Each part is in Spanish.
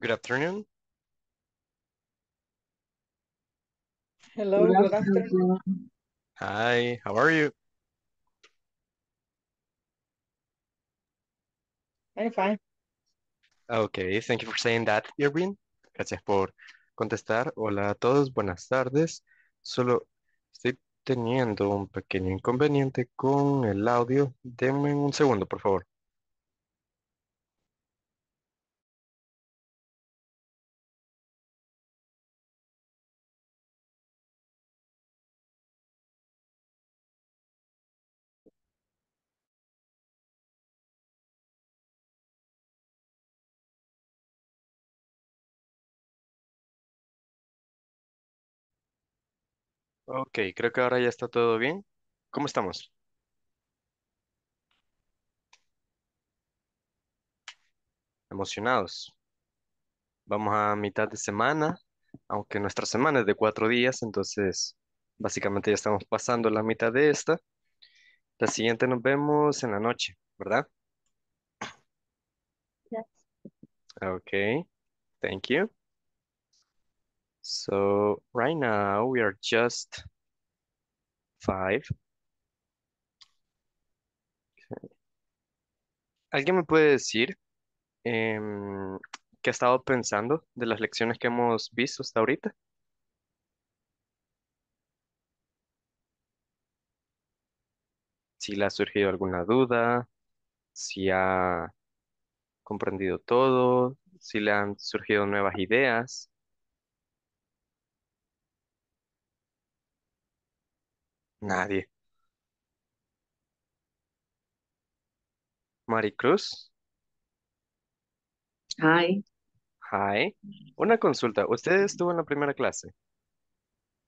Good afternoon. Hello, good afternoon. Hi, how are you? I'm fine. Okay, thank you for saying that, Irving. Gracias por contestar. Hola a todos, buenas tardes. Solo estoy teniendo un pequeño inconveniente con el audio. Denme un segundo, por favor. Ok, creo que ahora ya está todo bien. ¿Cómo estamos? Emocionados. Vamos a mitad de semana, aunque nuestra semana es de cuatro días, entonces básicamente ya estamos pasando la mitad de esta. La siguiente nos vemos en la noche, ¿verdad? Ok, thank you. So right now we are just five. ¿Alguien me puede decir em, qué ha estado pensando de las lecciones que hemos visto hasta ahorita? Si le ha surgido alguna duda, si ha comprendido todo, si le han surgido nuevas ideas. Nadie. Maricruz, Hi. hi. Una consulta. ¿Usted estuvo en la primera clase?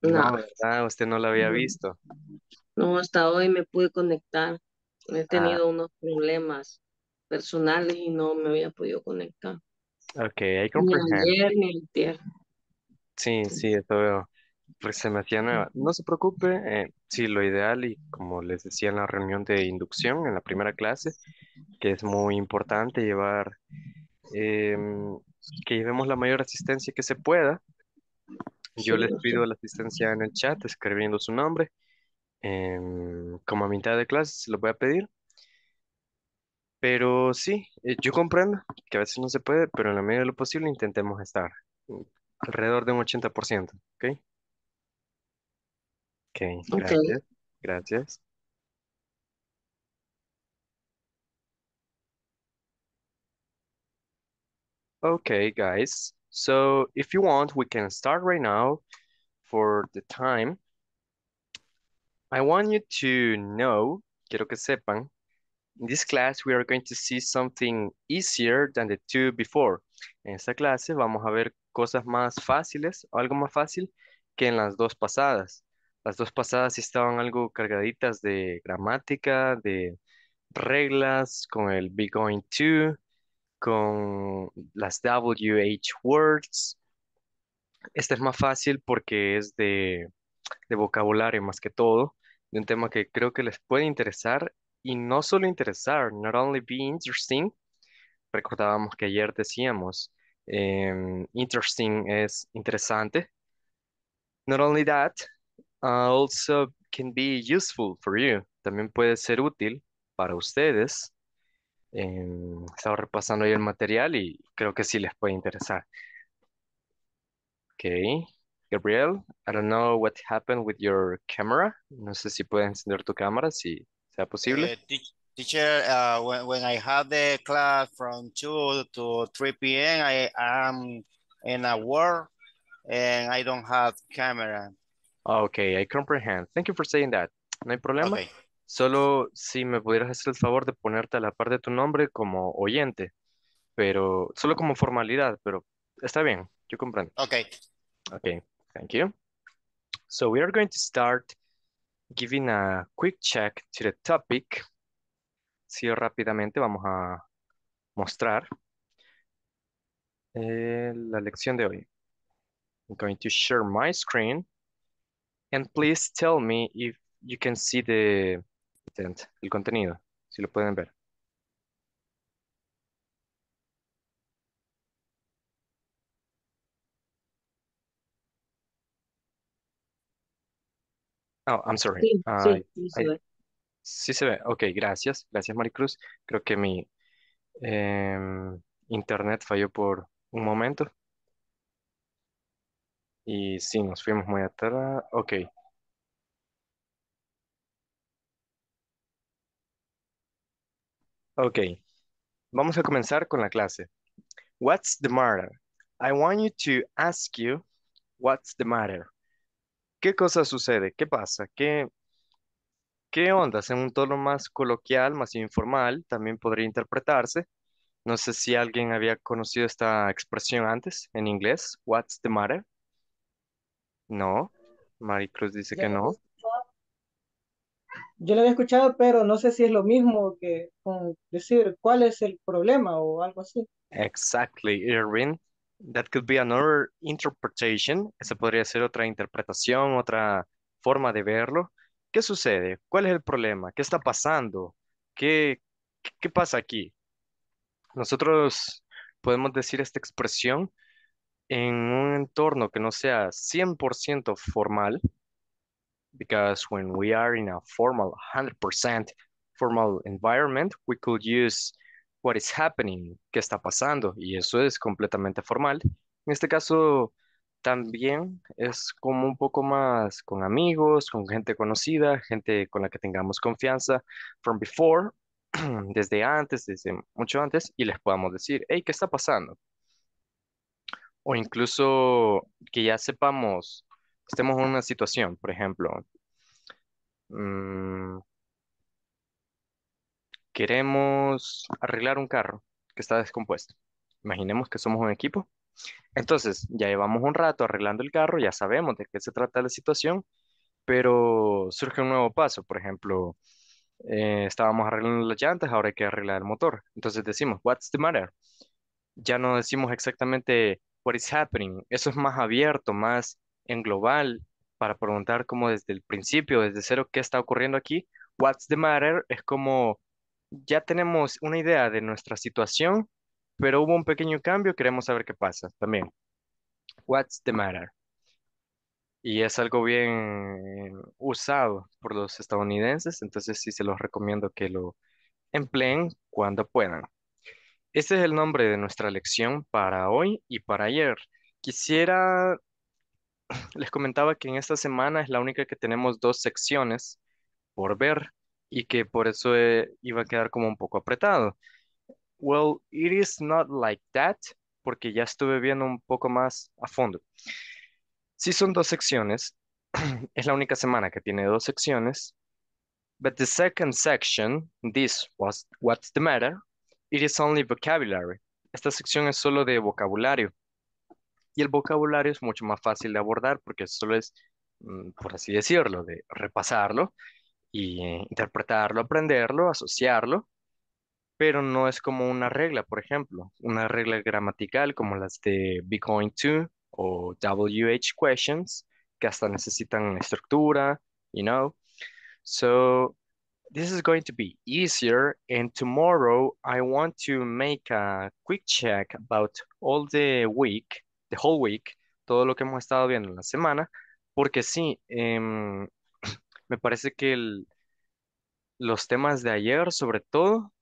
No, no, Usted no la había visto. no, hasta hoy me pude conectar. He ah. tenido unos problemas personales y no me había podido conectar. ok, hay Ni Sí, sí, eso veo. Pues se me hacía nueva. No se preocupe, eh, sí, lo ideal y como les decía en la reunión de inducción, en la primera clase, que es muy importante llevar, em, que llevemos la mayor asistencia que se pueda. Yo les pido la asistencia en el chat, escribiendo su nombre. Em, como a mitad de clase se lo voy a pedir. Pero sí, eh, yo comprendo que a veces no se puede, pero en la medida de lo posible intentemos estar alrededor de un 80%, ¿ok? Okay, gracias. Okay. Gracias. Okay, guys. So if you want, we can start right now for the time. I want you to know, quiero que sepan, in this class we are going to see something easier than the two before. En esta clase vamos a ver cosas más fáciles, algo más fácil que en las dos pasadas. Las dos pasadas estaban algo cargaditas de gramática, de reglas, con el be going to, con las WH words. Esta es más fácil porque es de, vocabulario más que todo, de un tema que creo que les puede interesar y no solo interesar, not only be interesting, recordábamos que ayer decíamos, em, interesting es interesante, not only that, Uh, also can be useful for you. También puede ser útil para ustedes. Em, estaba repasando ahí el material y creo que sí les puede interesar. Okay. Gabriel, I don't know what happened with your camera. No sé si puedes encender tu cámara, si sea posible. Eh, teacher, uh, when, when, I had the class from 2 to 3 p.m., I am in a war and I don't have camera. Ah, okay, I comprehend. Thank you for saying that. No hay problema. Solo si me pudieras hacer el favor de ponerte a la parte de tu nombre como oyente, pero solo como formalidad, pero está bien, yo comprendo. Okay. Okay, thank you. So we are going to start giving a quick check to the topic. Si rápidamente vamos a mostrar eh, la lección de hoy. I'm going to share my screen. And please tell me if you can see the content, el contenido, si lo pueden ver. Oh, I'm sorry. Sí, ah, se ve. sí, se ve. Ok, gracias. Gracias, Maricruz. Creo que mi em, internet falló por un momento. Y sí, nos fuimos muy atrás. Ok, ok. Vamos a comenzar con la clase. What's the matter? I want you to ask you, what's the matter? ¿Qué cosa sucede? ¿Qué pasa? ¿Qué, qué ondas? En un tono más coloquial, más informal, también podría interpretarse. No sé si alguien había conocido esta expresión antes en inglés. What's the matter? No, Maricruz dice que no. Yo lo había escuchado, pero no sé si es lo mismo que decir cuál es el problema o algo así. Exactly, Irwin. That could be another interpretation. Esa podría ser otra interpretación, otra forma de verlo. ¿Qué sucede? ¿Cuál es el problema? ¿Qué está pasando? qué pasa aquí? Nosotros podemos decir esta expresión en un entorno que no sea 100% formal, because when we are in a formal, 100% formal environment, we could use what is happening, qué está pasando, y eso es completamente formal. En este caso, también es como un poco más con amigos, con gente conocida, gente con la que tengamos confianza, from before, desde antes, desde mucho antes, y les podamos decir, hey, ¿qué está pasando? o incluso que ya sepamos, estemos en una situación, por ejemplo, mm, queremos arreglar un carro que está descompuesto. Imaginemos que somos un equipo. Entonces, ya llevamos un rato arreglando el carro, ya sabemos de qué se trata la situación, pero surge un nuevo paso. Por ejemplo, eh, estábamos arreglando las llantas, ahora hay que arreglar el motor. Entonces decimos, what's the matter? Ya no decimos exactamente what is happening. Eso es más abierto, más en global, para preguntar como desde el principio, desde cero, qué está ocurriendo aquí. What's the matter es como ya tenemos una idea de nuestra situación, pero hubo un pequeño cambio, queremos saber qué pasa también. What's the matter? Y es algo bien usado por los estadounidenses, entonces sí se los recomiendo que lo empleen cuando puedan. Este es el nombre de nuestra lección para hoy y para ayer. Quisiera, les comentaba que en esta semana es la única que tenemos dos secciones por ver y que por eso eh, iba a quedar como un poco apretado. Well, it is not like that, porque ya estuve viendo un poco más a fondo. Si son dos secciones, es la única semana que tiene dos secciones. But the second section, this was what's the matter, It is only Esta sección es solo de vocabulario. Y el vocabulario es mucho más fácil de abordar porque solo es, mm, por así decirlo, de repasarlo y eh, interpretarlo, aprenderlo, asociarlo, pero no es como una regla, por ejemplo, una regla gramatical como las de Bitcoin 2 o WH questions, que hasta necesitan estructura, you know. So, this is going to be easier. And tomorrow I want to make a quick check about all the week, the whole week, todo lo que hemos estado viendo en la semana, porque sí, em, me parece que los temas de ayer, sobre todo,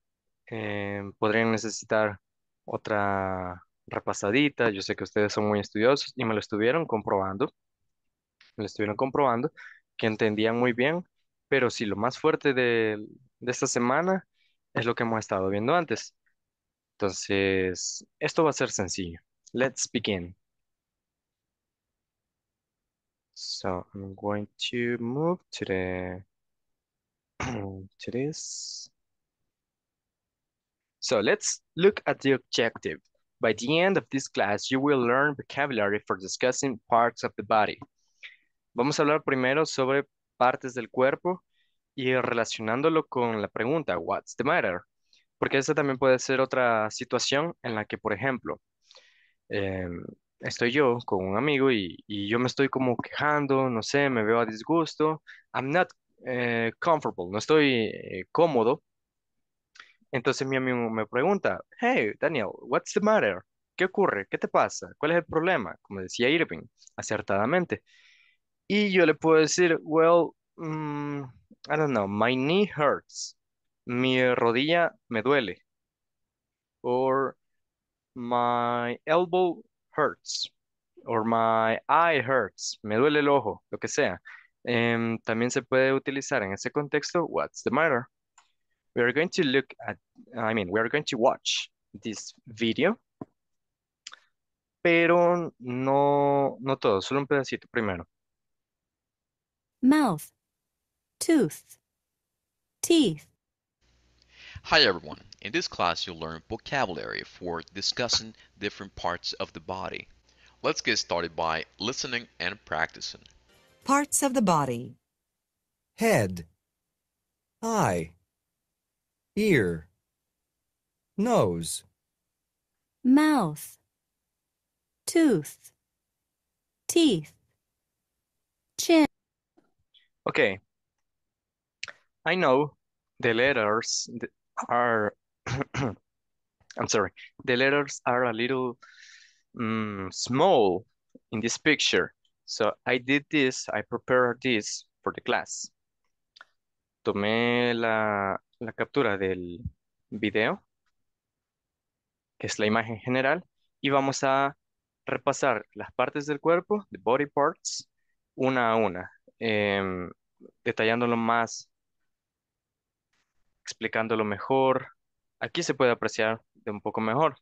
em, podrían necesitar otra repasadita. Yo sé que ustedes son muy estudiosos y me lo estuvieron comprobando, me lo estuvieron comprobando, que entendían muy bien pero sí, lo más fuerte de, esta semana es lo que hemos estado viendo antes. Entonces, esto va a ser sencillo. Let's begin. So I'm going to move to the to this. So let's look at the objective. By the end of this class, you will learn vocabulary for discussing parts of the body. Vamos a hablar primero sobre partes del cuerpo y relacionándolo con la pregunta, what's the matter? Porque esa también puede ser otra situación en la que, por ejemplo, eh, estoy yo con un amigo y, yo me estoy como quejando, no sé, me veo a disgusto, I'm not eh, comfortable, no estoy eh, cómodo. Entonces mi amigo me pregunta, hey, Daniel, what's the matter? ¿Qué ocurre? ¿Qué te pasa? ¿Cuál es el problema? Como decía Irving, acertadamente. Y yo le puedo decir, well, mm, I don't know, my knee hurts. Mi rodilla me duele. Or my elbow hurts. Or my eye hurts. Me duele el ojo, lo que sea. Em, también se puede utilizar en ese contexto, what's the matter? We are going to look at, I mean, we are going to watch this video. Pero no, no todo, solo un pedacito primero. mouth, tooth, teeth. Hi everyone. In this class you'll learn vocabulary for discussing different parts of the body. Let's get started by listening and practicing. Parts of the body. Head. Eye. Ear. Nose. Mouth. Tooth. Teeth. Okay. I know the letters are, I'm sorry, the letters are a little mm, small in this picture. So I did this, I prepared this for the class. Tomé la, la captura del video, que es la imagen general, y vamos a repasar las partes del cuerpo, the body parts, una a una. Em, detallándolo más, explicándolo mejor. Aquí se puede apreciar de un poco mejor,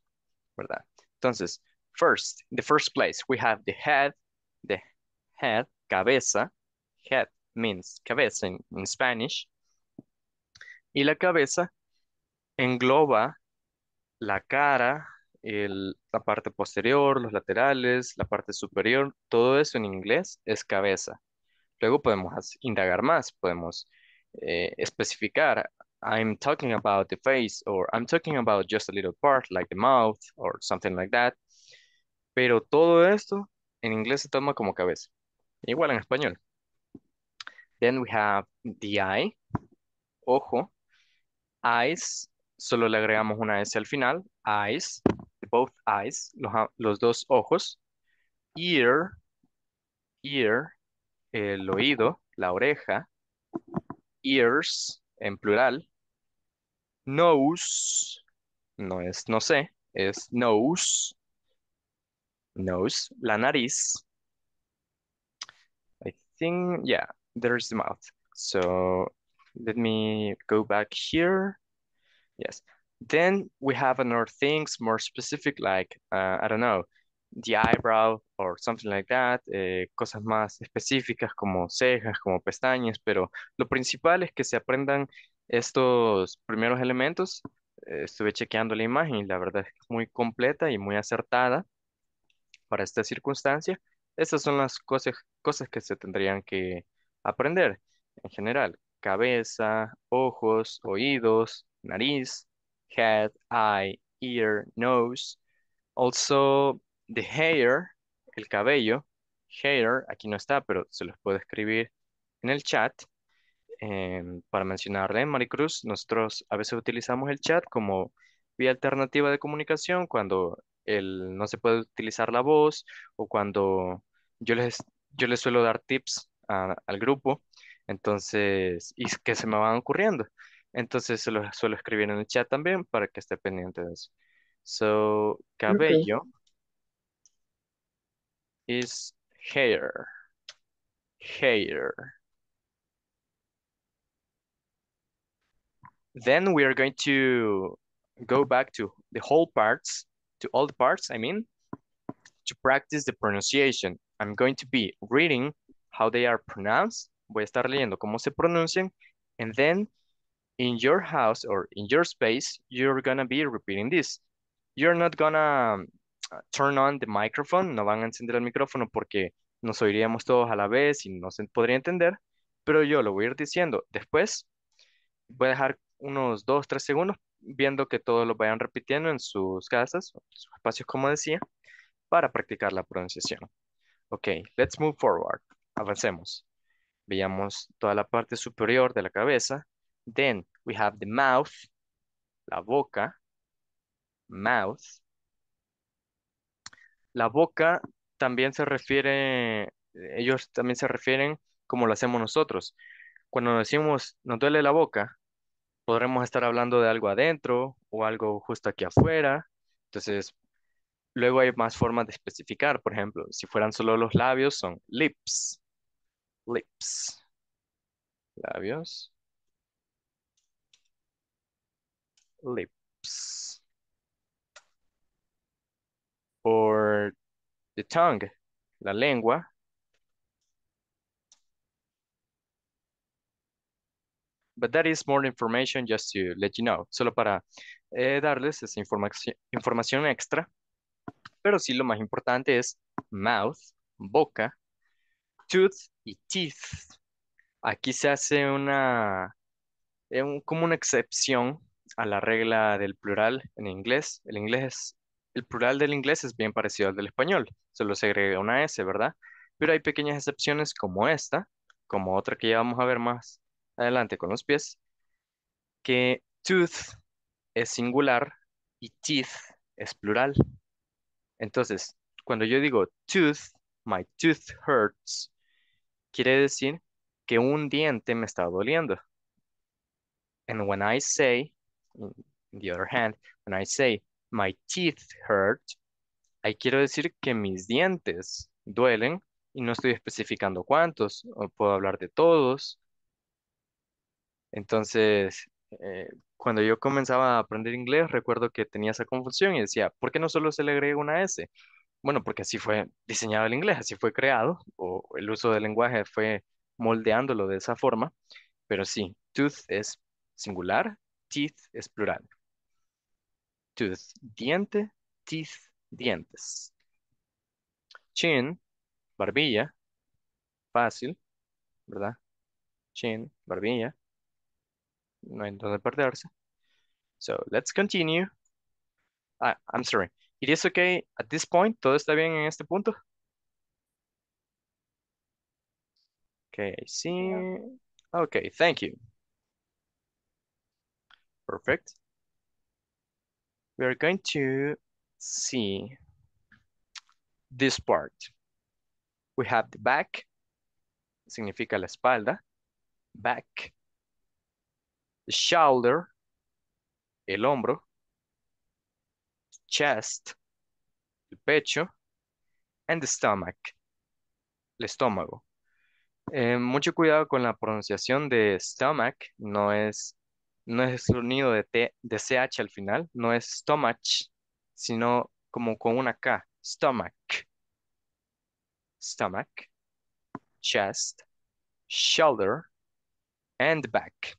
¿verdad? Entonces, first, in the first place, we have the head, the head, cabeza. Head means cabeza in, Spanish. Y la cabeza engloba la cara, la parte posterior, los laterales, la parte superior, todo eso en inglés es cabeza. Luego podemos indagar más, podemos eh, especificar. I'm talking about the face or I'm talking about just a little part like the mouth or something like that. Pero todo esto en inglés se toma como cabeza. Igual en español. Then we have the eye. Ojo. Eyes. Solo le agregamos una S al final. Eyes. Both eyes. Los, los dos ojos. Ear. Ear. el oído, la oreja, ears en plural, nose, no es no sé, es nose, nose, la nariz. I think, yeah, there's the mouth. So let me go back here. Yes. Then we have another things more specific, like, uh, I don't know, the eyebrow or something like that, eh, cosas más específicas como cejas, como pestañas, pero lo principal es que se aprendan estos primeros elementos. Eh, estuve chequeando la imagen y la verdad es que es muy completa y muy acertada para esta circunstancia. Estas son las cosas, cosas que se tendrían que aprender en general. Cabeza, ojos, oídos, nariz, head, eye, ear, nose. Also, The hair, el cabello, hair, aquí no está, pero se los puedo escribir en el chat. Em, para mencionarle, Maricruz, nosotros a veces utilizamos el chat como vía alternativa de comunicación cuando el, no se puede utilizar la voz o cuando yo les, yo les suelo dar tips al grupo, entonces, y que se me van ocurriendo. Entonces se los suelo escribir en el chat también para que esté pendiente de eso. So, cabello. is hair. Hair. Then we are going to go back to the whole parts, to all the parts, I mean, to practice the pronunciation. I'm going to be reading how they are pronounced. Voy a estar leyendo cómo se pronuncian. And then in your house or in your space, you're gonna be repeating this. You're not gonna turn on the microphone, no van a encender el micrófono porque nos oiríamos todos a la vez y no se podría entender, pero yo lo voy a ir diciendo. Después voy a dejar unos dos, tres segundos viendo que todos lo vayan repitiendo en sus casas, sus espacios como decía, para practicar la pronunciación. Ok, let's move forward. Avancemos. Veamos toda la parte superior de la cabeza. Then we have the mouth, la boca, mouth, la boca también se refiere, ellos también se refieren como lo hacemos nosotros. Cuando decimos nos duele la boca, podremos estar hablando de algo adentro o algo justo aquí afuera. Entonces, luego hay más formas de especificar. Por ejemplo, si fueran solo los labios, son lips. Lips. Labios. Lips or the tongue, la lengua. But that is more information just to let you know, solo para eh, darles esa información, información extra. Pero sí lo más importante es mouth, boca, tooth y teeth. Aquí se hace una, eh, como una excepción a la regla del plural en inglés. El inglés el plural del inglés es bien parecido al del español, solo se agrega una S, ¿verdad? Pero hay pequeñas excepciones como esta, como otra que ya vamos a ver más adelante con los pies, que tooth es singular y teeth es plural. Entonces, cuando yo digo tooth, my tooth hurts, quiere decir que un diente me está doliendo. And when I say, on the other hand, when I say My teeth hurt. Ahí quiero decir que mis dientes duelen y no estoy especificando cuántos, puedo hablar de todos. Entonces, eh, cuando yo comenzaba a aprender inglés, recuerdo que tenía esa confusión y decía, ¿por qué no solo se le agrega una S? Bueno, porque así fue diseñado el inglés, así fue creado, o el uso del lenguaje fue moldeándolo de esa forma, pero sí, tooth es singular, teeth es plural tooth, diente, teeth, dientes. Chin, barbilla, fácil, ¿verdad? Chin, barbilla. No hay donde perderse. So, let's continue. Ah, I'm sorry. It is okay at this point. ¿Todo está bien en este punto? Okay, sí. see. Okay, thank you. Perfect we are going to see this part. We have the back, significa la espalda, back, the shoulder, el hombro, chest, el pecho, and the stomach, el estómago. Eh, mucho cuidado con la pronunciación de stomach, no es no es sonido de, de CH al final, no es stomach, sino como con una K, stomach, stomach, chest, shoulder, and back.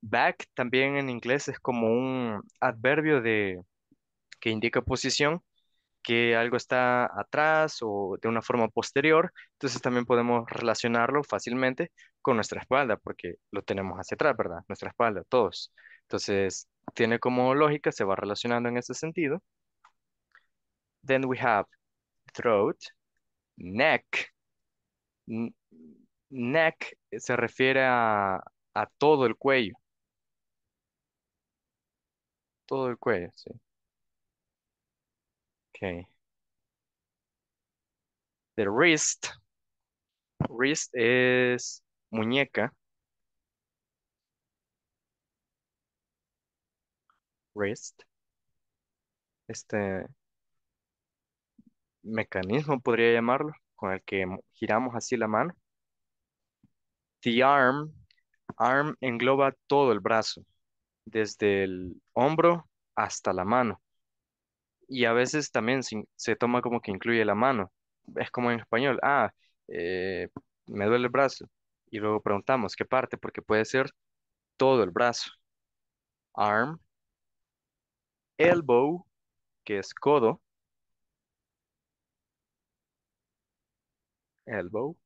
Back también en inglés es como un adverbio de, que indica posición que algo está atrás o de una forma posterior, entonces también podemos relacionarlo fácilmente con nuestra espalda, porque lo tenemos hacia atrás, ¿verdad? Nuestra espalda, todos. Entonces, tiene como lógica, se va relacionando en ese sentido. Then we have throat, neck. neck se refiere a todo el cuello. Todo el cuello, sí. The wrist. Wrist es muñeca. Wrist. Este mecanismo podría llamarlo, con el que giramos así la mano. The arm. Arm engloba todo el brazo, desde el hombro hasta la mano y a veces también se, toma como que incluye la mano. Es como en español, ah, eh, me duele el brazo. Y luego preguntamos, ¿qué parte? Porque puede ser todo el brazo. Arm, elbow, que es codo. Elbow,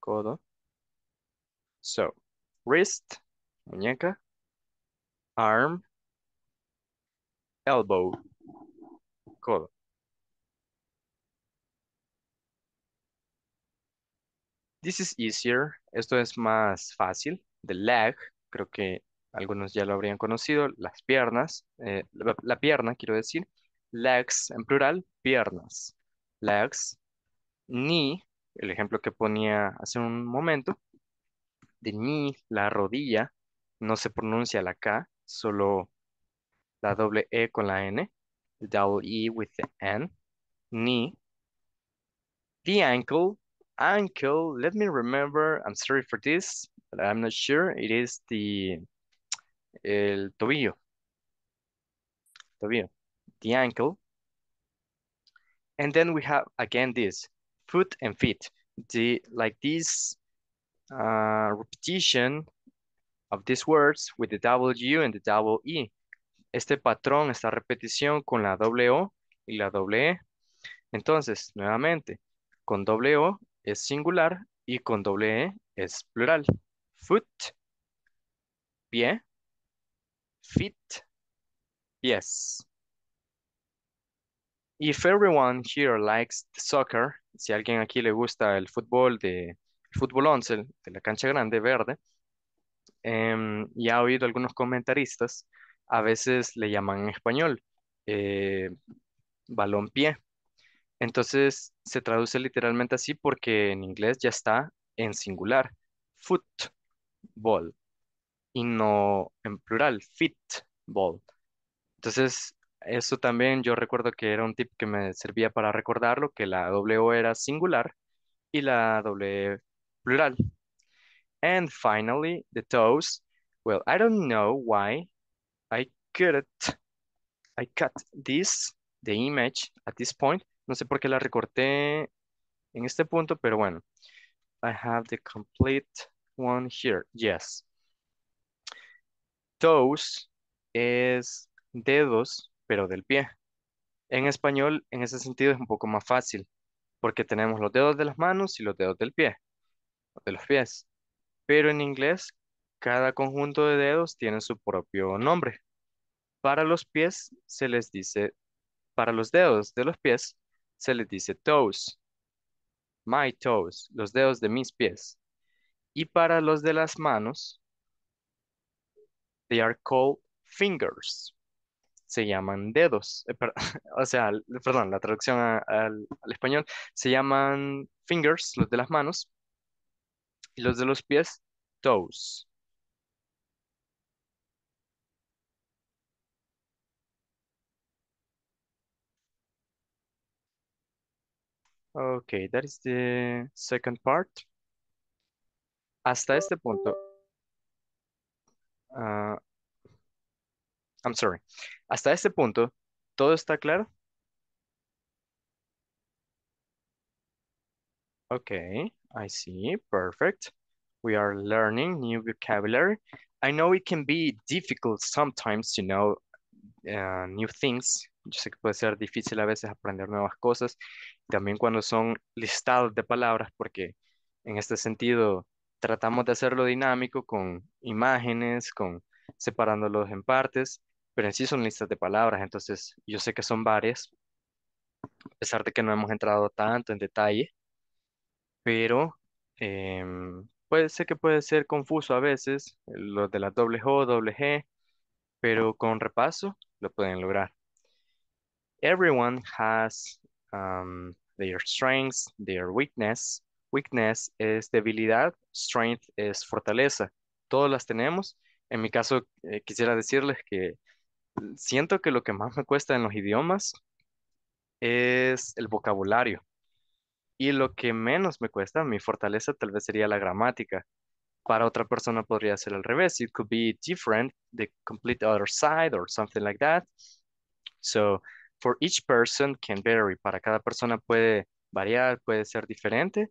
codo. So, wrist, muñeca. Arm, elbow, codo This is easier. Esto es más fácil. The leg, creo que algunos ya lo habrían conocido. Las piernas, eh, la, la, pierna quiero decir. Legs en plural, piernas. Legs. Knee, el ejemplo que ponía hace un momento. The knee, la rodilla. No se pronuncia la K, solo la doble E con la N. double E with the N, knee, the ankle, ankle, let me remember, I'm sorry for this, but I'm not sure, it is the el tobillo, tobillo, the ankle, and then we have again this, foot and feet, the like this uh, repetition of these words with the double U and the double E. este patrón, esta repetición con la doble O y la doble E. Entonces, nuevamente, con doble O es singular y con doble E es plural. Foot, pie, feet, pies. If everyone here likes soccer, si alguien aquí le gusta el fútbol de fútbol 11, de la cancha grande verde, ya em, y ha oído algunos comentaristas a veces le llaman en español eh, balón pie. Entonces se traduce literalmente así porque en inglés ya está en singular, football, y no en plural, Fit-ball. Entonces, eso también yo recuerdo que era un tip que me servía para recordarlo, que la W era singular y la W plural. And finally, the toes. Well, I don't know why I cut, I cut this, the image at this point. No sé por qué la recorté en este punto, pero bueno. I have the complete one here. Yes. Toes es dedos, pero del pie. En español, en ese sentido, es un poco más fácil, porque tenemos los dedos de las manos y los dedos del pie, de los pies. Pero en inglés, cada conjunto de dedos tiene su propio nombre. Para los pies se les dice, para los dedos de los pies se les dice toes, my toes, los dedos de mis pies. Y para los de las manos, they are called fingers. Se llaman dedos. Eh, o sea, perdón, la traducción al español. Se llaman fingers, los de las manos. Y los de los pies, toes. Okay, that is the second part. Hasta este punto. Uh, I'm sorry. Hasta este punto, ¿todo está claro? Okay, I see. Perfect. We are learning new vocabulary. I know it can be difficult sometimes to know uh, new things. Yo sé que puede ser difícil a veces aprender nuevas cosas. también cuando son listados de palabras, porque en este sentido tratamos de hacerlo dinámico con imágenes, con separándolos en partes, pero en sí son listas de palabras, entonces yo sé que son varias, a pesar de que no hemos entrado tanto en detalle, pero eh, puede ser que puede ser confuso a veces, lo de la doble O, doble G, pero con repaso lo pueden lograr. Everyone has um, their strengths, their weakness. Weakness es debilidad, strength es fortaleza. Todas las tenemos. En mi caso, eh, quisiera decirles que siento que lo que más me cuesta en los idiomas es el vocabulario. Y lo que menos me cuesta, mi fortaleza tal vez sería la gramática. Para otra persona podría ser al revés. It could be different, the complete other side or something like that. So for each person can vary. Para cada persona puede variar, puede ser diferente,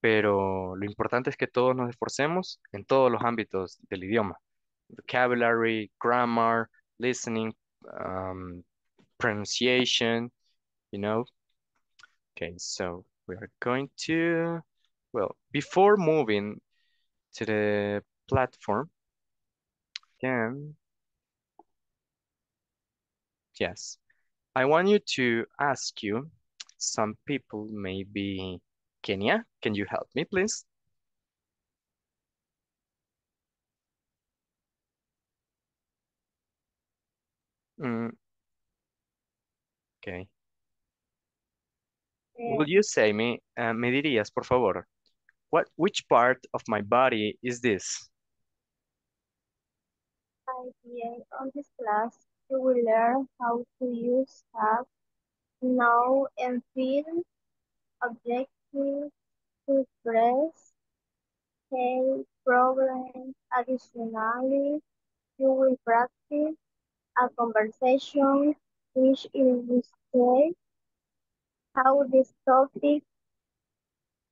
pero lo importante es que todos nos esforcemos en todos los ámbitos del idioma. Vocabulary, grammar, listening, um, pronunciation, you know. Okay, so we are going to, well, before moving to the platform, Can. yes, I want you to ask you, some people maybe Kenya, can you help me please? Mm, okay. Will you say me, uh, me dirías, por favor, what, which part of my body is this? At the this class, you will learn how to use have, know, and feel objectives to express a problem. Additionally, you will practice a conversation which illustrates how this topic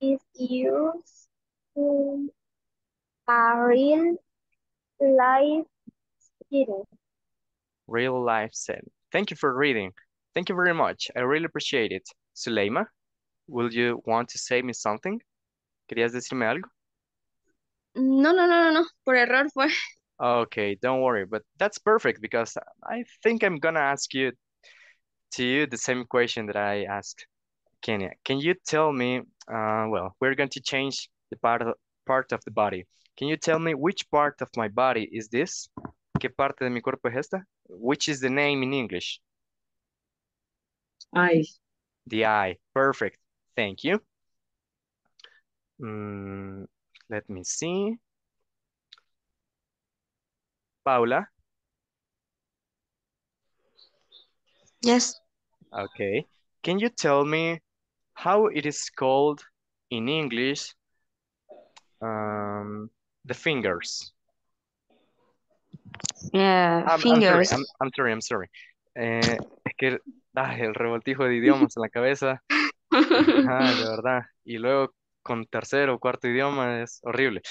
is used in a real life experience real life said. Thank you for reading. Thank you very much. I really appreciate it. Suleima, will you want to say me something? ¿Querías decirme algo? No, no, no, no, no. Por error fue. Okay, don't worry. But that's perfect because I think I'm gonna ask you to you the same question that I asked Kenya. Can you tell me, uh, well, we're going to change the part of, part of the body. Can you tell me which part of my body is this? ¿Qué parte de mi cuerpo es esta? Which is the name in English? Eye. The eye. Perfect. Thank you. Mm, let me see. Paula? Yes. Okay. Can you tell me how it is called in English um, the fingers? Yeah, fingers. I'm, sorry, I'm, sorry, Eh, es que da el revoltijo de idiomas en la cabeza. de verdad. Y luego con tercer o cuarto idioma es horrible.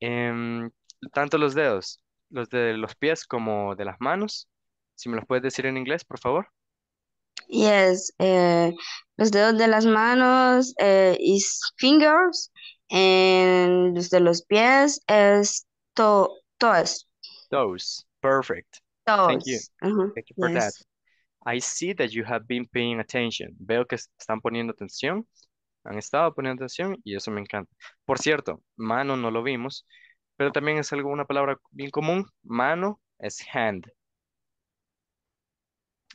Em, tanto los dedos, los de los pies como de las manos. Si me los puedes decir en inglés, por favor. Yes, eh, los dedos de las manos eh, is fingers, and los de los pies es to toes. Those. Perfect. Thank you. Thank you for that. I see that you have been paying attention. Veo que están poniendo atención. Han estado poniendo atención y eso me encanta. Por cierto, mano no lo vimos, pero también es algo, una palabra bien común. Mano es hand.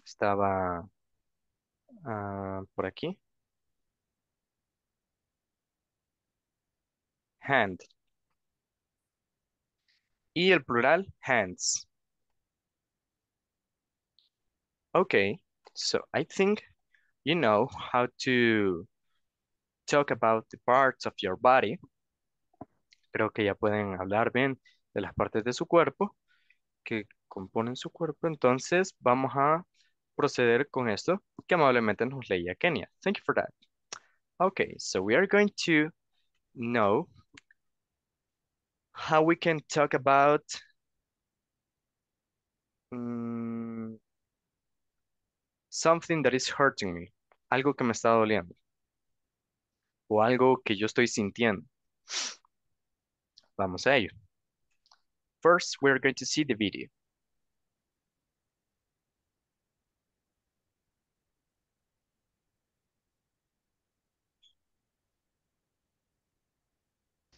Estaba ah, por aquí. Hand y el plural hands. Okay, so I think you know how to talk about the parts of your body. Creo que ya pueden hablar bien de las partes de su cuerpo que componen su cuerpo. Entonces vamos a proceder con esto que amablemente nos leía Kenya. Thank you for that. Okay, so we are going to know how we can talk about um, something that is hurting me, algo que me está doliendo o algo que yo estoy sintiendo. Vamos a ello. First, we're going to see the video.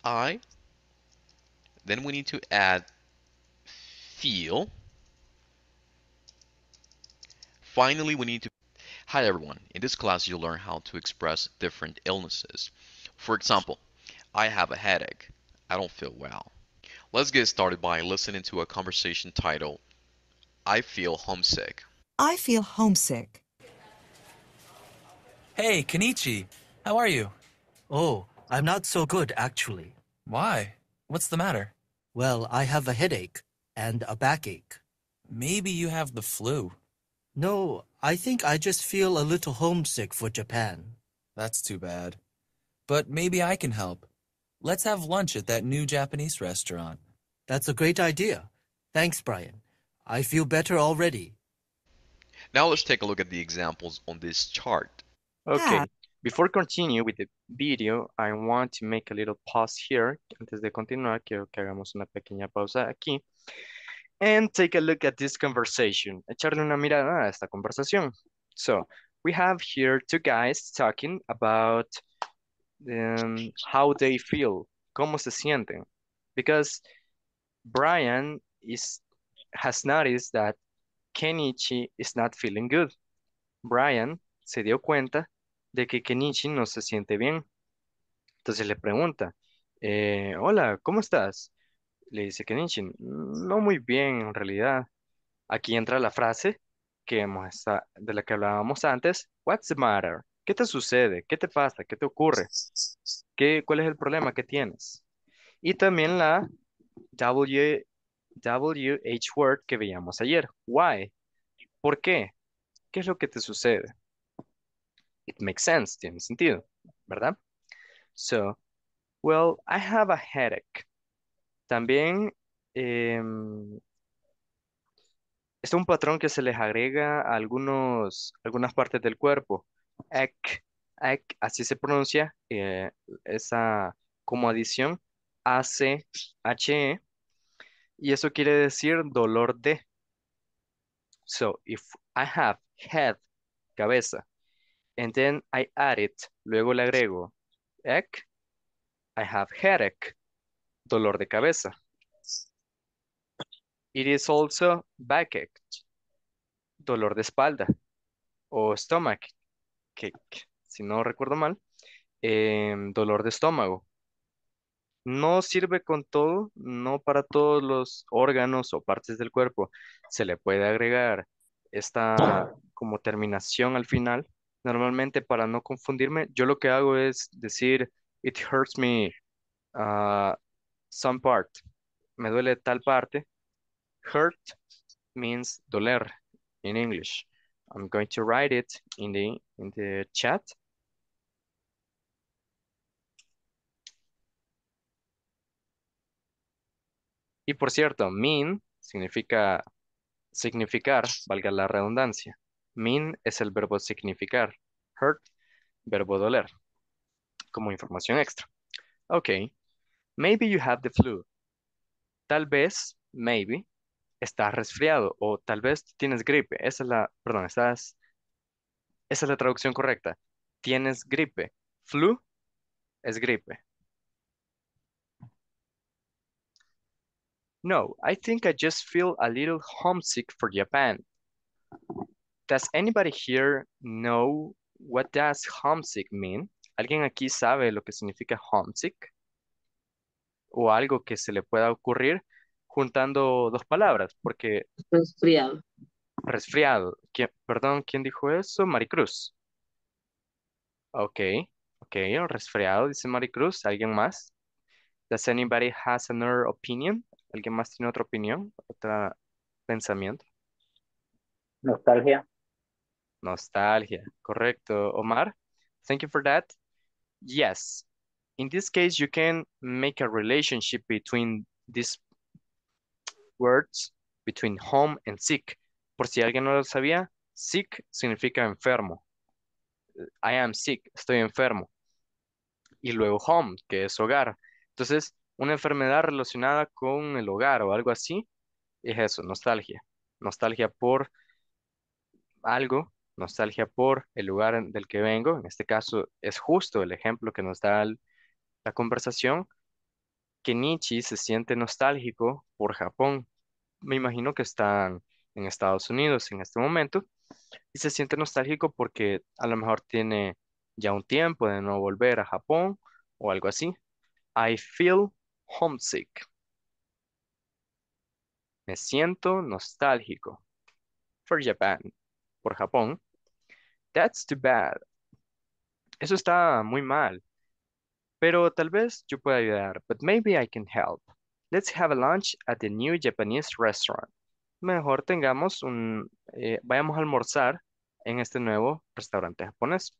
I then we need to add feel. Finally, we need to... Hi everyone, in this class you'll learn how to express different illnesses. For example, I have a headache. I don't feel well. Let's get started by listening to a conversation titled, I feel homesick. I feel homesick. Hey, Kenichi, how are you? Oh, I'm not so good, actually. Why? What's the matter? Well, I have a headache and a backache. Maybe you have the flu. No, I think I just feel a little homesick for Japan. That's too bad. But maybe I can help. Let's have lunch at that new Japanese restaurant. That's a great idea. Thanks, Brian. I feel better already. Now let's take a look at the examples on this chart. Okay, before continue with the video, I want to make a little pause here. Antes de continuar, quiero que hagamos una pequeña pausa aquí. And take a look at this conversation. Echarle una mirada a esta conversación. So, we have here two guys talking about um, how they feel, cómo se sienten. Because Brian is has noticed that Kenichi is not feeling good. Brian se dio cuenta de que Kenichi no se siente bien. Entonces le pregunta, eh, hola, ¿cómo estás? Le dice Kenichi, mm, no muy bien en realidad. Aquí entra la frase que de la que hablábamos antes, what's the matter? ¿Qué te sucede? ¿Qué te pasa? ¿Qué te ocurre? ¿Qué, cuál es el problema que tienes? Y también la WH word que veíamos ayer, why. ¿Por qué? ¿Qué es lo que te sucede? It makes sense, tiene sentido, ¿verdad? So, well, I have a headache. También em, es un patrón que se les agrega a algunos, algunas partes del cuerpo. Ek, ek, así se pronuncia eh, esa como adición. A-C-H-E, Y eso quiere decir dolor de. So, if I have head, cabeza, and then I add it. Luego le agrego, ek, I have headache, dolor de cabeza. It is also backache, dolor de espalda, o stomach, cake, si no recuerdo mal, em, dolor de estómago. No sirve con todo, no para todos los órganos o partes del cuerpo. Se le puede agregar esta como terminación al final normalmente para no confundirme, yo lo que hago es decir, it hurts me ah, some part, me duele tal parte. Hurt means doler in English. I'm going to write it in the, in the chat. Y por cierto, mean significa significar, valga la redundancia. Mean es el verbo significar. Hurt, verbo doler. Como información extra. Ok. Maybe you have the flu. Tal vez, maybe, estás resfriado o tal vez tienes gripe. Esa es la, perdón, estás, esa es la traducción correcta. Tienes gripe. Flu es gripe. No, I think I just feel a little homesick for Japan. Does anybody here know what does homesick mean? ¿Alguien aquí sabe lo que significa homesick? O algo que se le pueda ocurrir juntando dos palabras, porque... Resfriado. Resfriado. perdón, ¿quién dijo eso? Maricruz. Ok, ok, resfriado, dice Maricruz. ¿Alguien más? Does anybody has another opinion? ¿Alguien más tiene otra opinión? otra pensamiento? Nostalgia. Nostalgia. Correcto, Omar. Thank you for that. Yes. In this case, you can make a relationship between these words, between home and sick. Por si alguien no lo sabía, sick significa enfermo. I am sick, estoy enfermo. Y luego home, que es hogar. Entonces, una enfermedad relacionada con el hogar o algo así, es eso, nostalgia. Nostalgia por algo nostalgia por el lugar del que vengo, en este caso es justo el ejemplo que nos da la conversación, que Nietzsche se siente nostálgico por Japón. Me imagino que están en Estados Unidos en este momento y se siente nostálgico porque a lo mejor tiene ya un tiempo de no volver a Japón o algo así. I feel homesick. Me siento nostálgico for Japan, por Japón. That's too bad. Eso está muy mal. Pero tal vez yo pueda ayudar, but maybe I can help. Let's have a lunch at the new Japanese restaurant. Mejor tengamos un, eh, vayamos a almorzar en este nuevo restaurante japonés.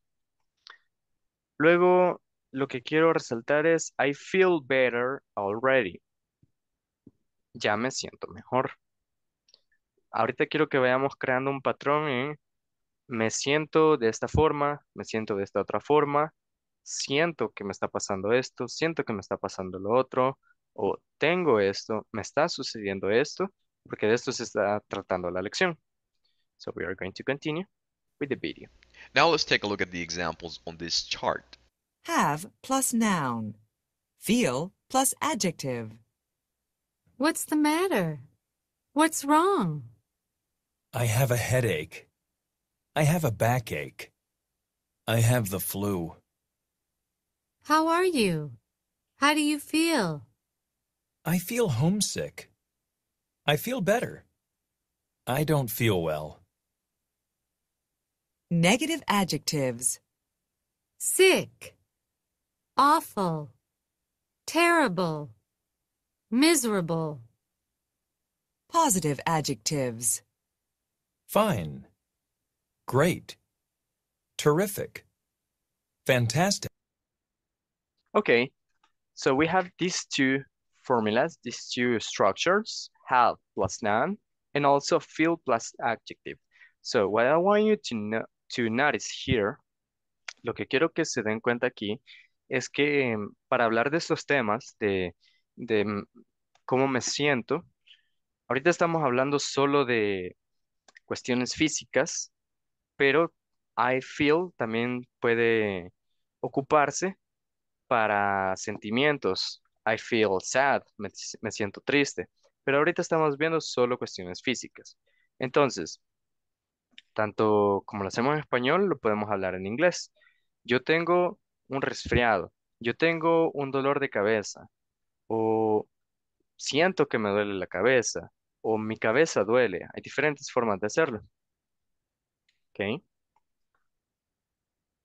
Luego, lo que quiero resaltar es, I feel better already. Ya me siento mejor. Ahorita quiero que vayamos creando un patrón en me siento de esta forma, me siento de esta otra forma, siento que me está pasando esto, siento que me está pasando lo otro, o tengo esto, me está sucediendo esto, porque de esto se está tratando la lección. So we are going to continue with the video. Now let's take a look at the examples on this chart. Have plus noun. Feel plus adjective. What's the matter? What's wrong? I have a headache. I have a backache. I have the flu. How are you? How do you feel? I feel homesick. I feel better. I don't feel well. Negative adjectives. Sick. Awful. Terrible. Miserable. Positive adjectives. Fine. Great. Terrific. Fantastic. Okay, so we have these two formulas, these two structures, have plus noun and also field plus adjective. So what I want you to, no to notice here, lo que quiero que se den cuenta aquí, es que para hablar de estos temas, de, de mm, cómo me siento, ahorita estamos hablando solo de cuestiones físicas, pero I feel también puede ocuparse para sentimientos. I feel sad, me, siento triste. Pero ahorita estamos viendo solo cuestiones físicas. Entonces, tanto como lo hacemos en español, lo podemos hablar en inglés. Yo tengo un resfriado, yo tengo un dolor de cabeza, o siento que me duele la cabeza, o mi cabeza duele. Hay diferentes formas de hacerlo.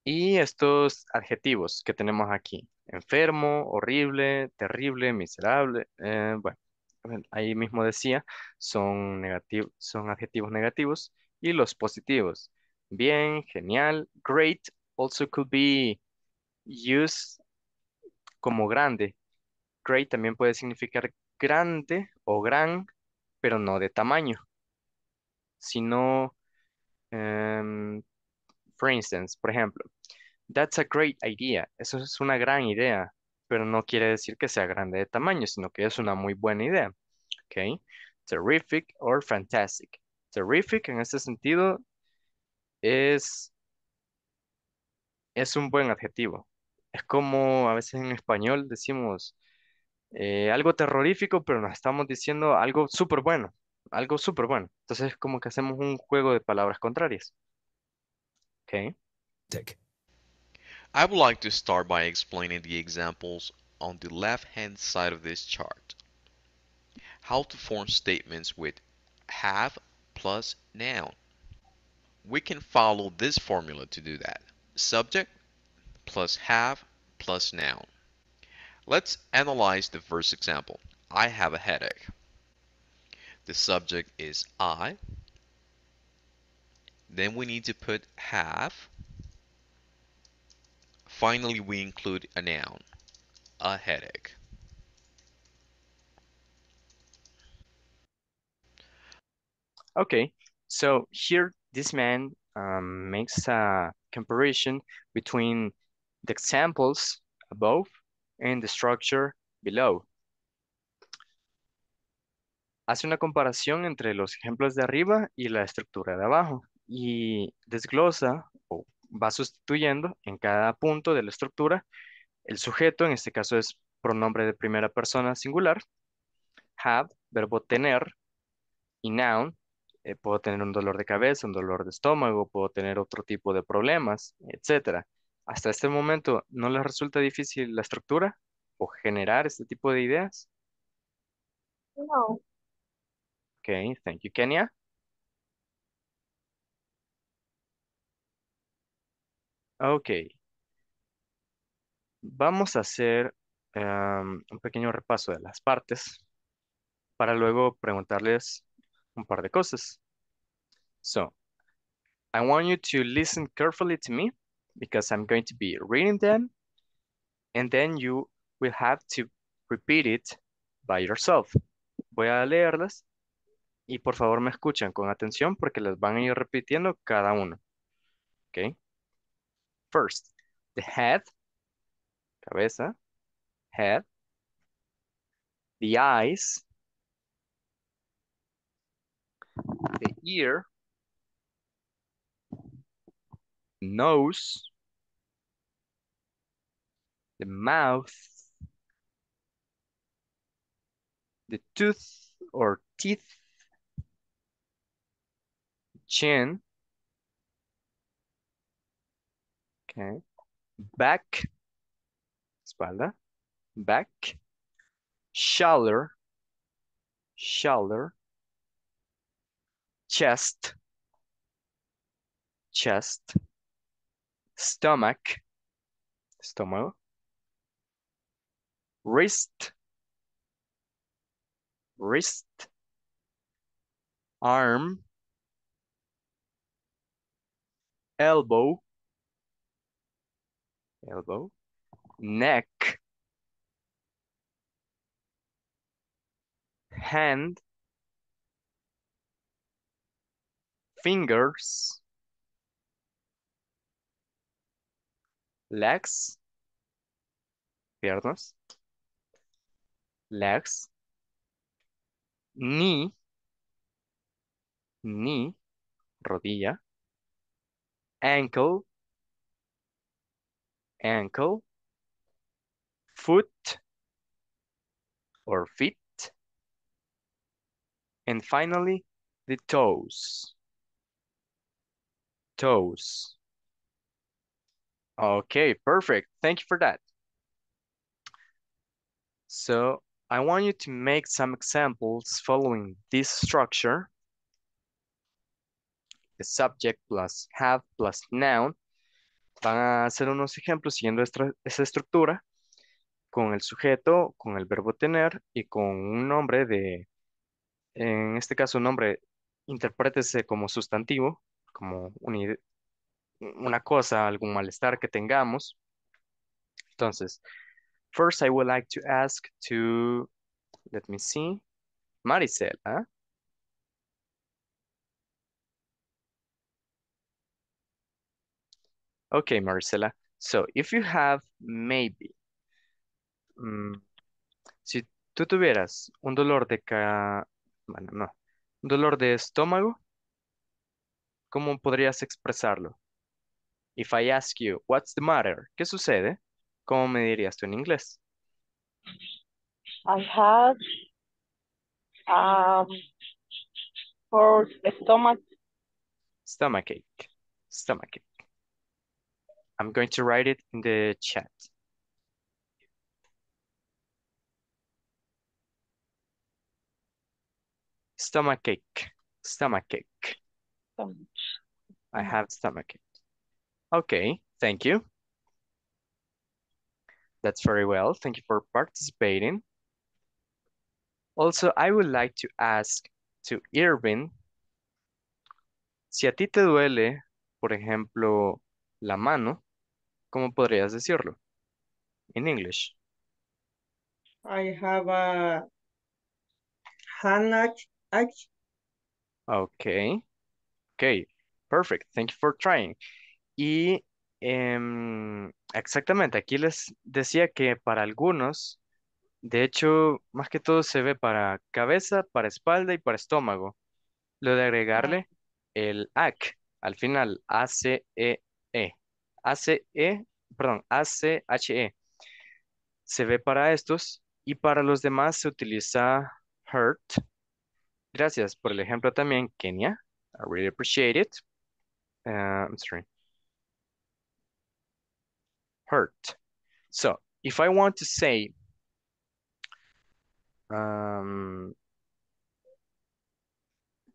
Y estos adjetivos que tenemos aquí, enfermo, horrible, terrible, miserable, eh, bueno, ahí mismo decía, son, son adjetivos negativos y los positivos. Bien, genial, great, also could be used como grande. Great también puede significar grande o gran, pero no de tamaño, sino Em, for instance, por ejemplo, that's a great idea. Eso es una gran idea, pero no quiere decir que sea grande de tamaño, sino que es una muy buena idea. Okay. Terrific or fantastic. Terrific en este sentido es, es un buen adjetivo. Es como a veces en español decimos eh, algo terrorífico, pero nos estamos diciendo algo súper bueno. algo súper bueno. Entonces, como que hacemos un juego de palabras contrarias. Okay. I would like to start by explaining the examples on the left-hand side of this chart. How to form statements with have plus noun. We can follow this formula to do that. Subject plus have plus noun. Let's analyze the first example. I have a headache the subject is I. Then we need to put have. Finally, we include a noun, a headache. Okay, so here this man um, makes a comparison between the examples above and the structure below. hace una comparación entre los ejemplos de arriba y la estructura de abajo y desglosa o va sustituyendo en cada punto de la estructura el sujeto, en este caso es pronombre de primera persona singular, have, verbo tener, y noun, eh, puedo tener un dolor de cabeza, un dolor de estómago, puedo tener otro tipo de problemas, etc. Hasta este momento, ¿no les resulta difícil la estructura o generar este tipo de ideas? No. Okay, thank you, Kenya. Ok. Vamos a hacer em, un pequeño repaso de las partes para luego preguntarles un par de cosas. So, I want you to listen carefully to me because I'm going to be reading them and then you will have to repeat it by yourself. Voy a leerlas y por favor me escuchan con atención porque les van a ir repitiendo cada uno. okay? First, the head, cabeza, head, the eyes, the ear, nose, the mouth, the tooth or teeth, chin. Okay. Back. Espalda. Back. Shoulder. Shoulder. Chest. Chest. Stomach. Stomach. Wrist. Wrist. Arm elbow, elbow, neck, hand, fingers, legs, piernas, legs, knee, knee, rodilla, ankle, ankle, foot or feet, and finally, the toes, toes. Okay, perfect. Thank you for that. So I want you to make some examples following this structure subject plus have plus noun, van a hacer unos ejemplos siguiendo esta, estructura con el sujeto, con el verbo tener y con un nombre de, en este caso un nombre, interprétese como sustantivo, como una cosa, algún malestar que tengamos. Entonces, first I would like to ask to, let me see, Maricela, Okay, Marcela. So if you have maybe, mm, si tú tuvieras un dolor de ca... bueno, no, un dolor de estómago, ¿cómo podrías expresarlo? If I ask you, what's the matter? ¿Qué sucede? ¿Cómo me dirías tú en inglés? I have um, for stomach. Stomachache. Stomachache. I'm going to write it in the chat. Stomachache, stomachache. Stomach. I have stomachache. Okay, thank you. That's very well. Thank you for participating. Also, I would like to ask to Irvin. si a ti te duele, por ejemplo, la mano, ¿Cómo podrías decirlo? en inglés? I have a hand Okay. Okay. Perfect. Thank you for trying. Y em, exactamente, aquí les decía que para algunos, de hecho, más que todo se ve para cabeza, para espalda y para estómago. Lo de agregarle el ac al final, A-C-E ACE, perdón, ACHE. Se ve para estos y para los demás se utiliza hurt. Gracias por el ejemplo también, Kenia. I really appreciate it. Uh, I'm sorry. Hurt. So, if I want to say, um,